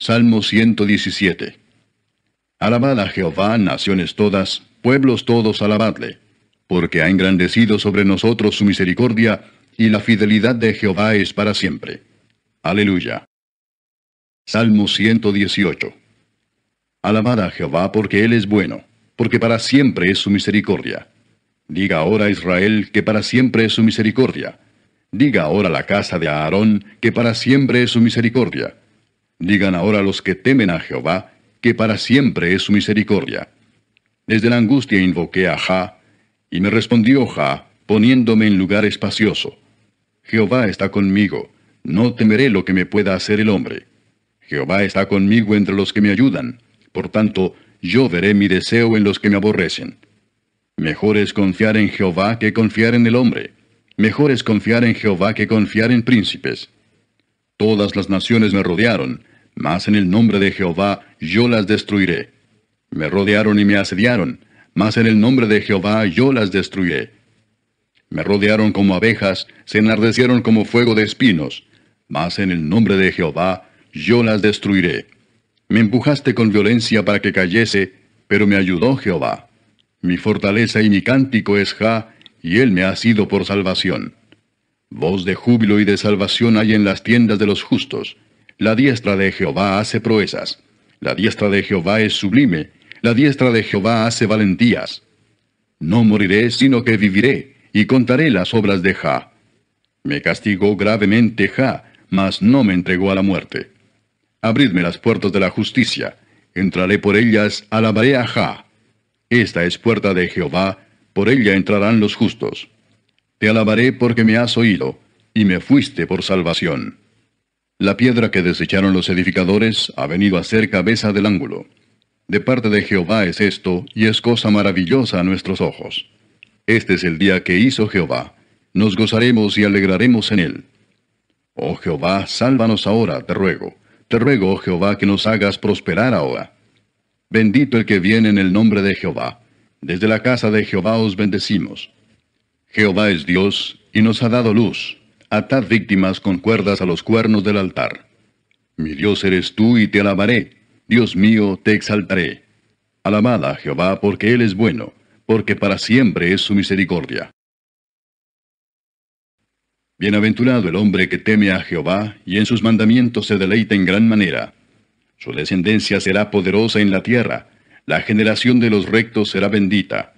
Salmo 117. Alabad a Jehová, naciones todas, pueblos todos, alabadle, porque ha engrandecido sobre nosotros su misericordia, y la fidelidad de Jehová es para siempre. Aleluya. Salmo 118. Alabad a Jehová porque Él es bueno, porque para siempre es su misericordia. Diga ahora Israel que para siempre es su misericordia. Diga ahora la casa de Aarón que para siempre es su misericordia Digan ahora los que temen a Jehová, que para siempre es su misericordia. Desde la angustia invoqué a Jah, y me respondió Jah, poniéndome en lugar espacioso. Jehová está conmigo, no temeré lo que me pueda hacer el hombre. Jehová está conmigo entre los que me ayudan, por tanto, yo veré mi deseo en los que me aborrecen. Mejor es confiar en Jehová que confiar en el hombre. Mejor es confiar en Jehová que confiar en príncipes. Todas las naciones me rodearon, mas en el nombre de Jehová yo las destruiré. Me rodearon y me asediaron, mas en el nombre de Jehová yo las destruiré. Me rodearon como abejas, se enardecieron como fuego de espinos, mas en el nombre de Jehová yo las destruiré. Me empujaste con violencia para que cayese, pero me ayudó Jehová. Mi fortaleza y mi cántico es Ja, y él me ha sido por salvación. Voz de júbilo y de salvación hay en las tiendas de los justos la diestra de Jehová hace proezas. La diestra de Jehová es sublime. La diestra de Jehová hace valentías. No moriré, sino que viviré, y contaré las obras de Ja. Me castigó gravemente Ja, mas no me entregó a la muerte. Abridme las puertas de la justicia. Entraré por ellas, alabaré a Ja. Esta es puerta de Jehová, por ella entrarán los justos. Te alabaré porque me has oído, y me fuiste por salvación. La piedra que desecharon los edificadores ha venido a ser cabeza del ángulo. De parte de Jehová es esto, y es cosa maravillosa a nuestros ojos. Este es el día que hizo Jehová. Nos gozaremos y alegraremos en él. Oh Jehová, sálvanos ahora, te ruego. Te ruego, oh Jehová, que nos hagas prosperar ahora. Bendito el que viene en el nombre de Jehová. Desde la casa de Jehová os bendecimos. Jehová es Dios y nos ha dado luz atad víctimas con cuerdas a los cuernos del altar. Mi Dios eres tú y te alabaré, Dios mío, te exaltaré. Alabad a Jehová porque Él es bueno, porque para siempre es su misericordia. Bienaventurado el hombre que teme a Jehová y en sus mandamientos se deleita en gran manera. Su descendencia será poderosa en la tierra, la generación de los rectos será bendita.